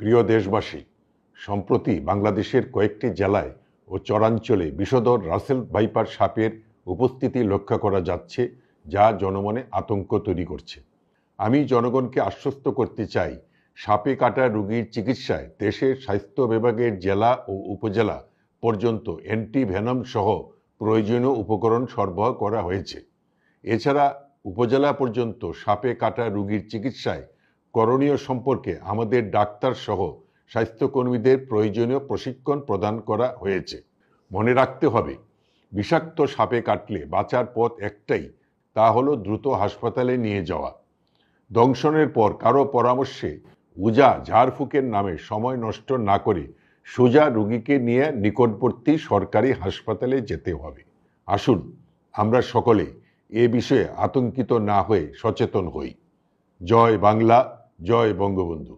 প্রিয় দেশবাসী সম্প্রতি বাংলাদেশের কয়েকটি জেলায় ও চরাঞ্চলে বিষধর রাসেল ভাইপার সাপের উপস্থিতি লক্ষ্য করা যাচ্ছে যা জনমনে আতঙ্ক তৈরি করছে আমি জনগণকে আশ্বস্ত করতে চাই সাপে কাটা রুগীর চিকিৎসায় দেশের স্বাস্থ্য বিভাগের জেলা ও উপজেলা পর্যন্ত অ্যান্টিভেনম সহ প্রয়োজনীয় উপকরণ সরবরাহ করা হয়েছে এছাড়া উপজেলা পর্যন্ত সাপে কাটা রুগীর চিকিৎসায় করণীয় সম্পর্কে আমাদের ডাক্তার সহ স্বাস্থ্যকর্মীদের প্রয়োজনীয় প্রশিক্ষণ প্রদান করা হয়েছে মনে রাখতে হবে বিষাক্ত সাপে কাটলে বাঁচার পথ একটাই তা হলো দ্রুত হাসপাতালে নিয়ে যাওয়া দংশনের পর কারো পরামর্শে উজা ঝাড়ফুকের নামে সময় নষ্ট না করে সোজা রুগীকে নিয়ে নিকটবর্তী সরকারি হাসপাতালে যেতে হবে আসুন আমরা সকলে এ বিষয়ে আতঙ্কিত না হয়ে সচেতন হই জয় বাংলা জয় বঙ্গবন্ধু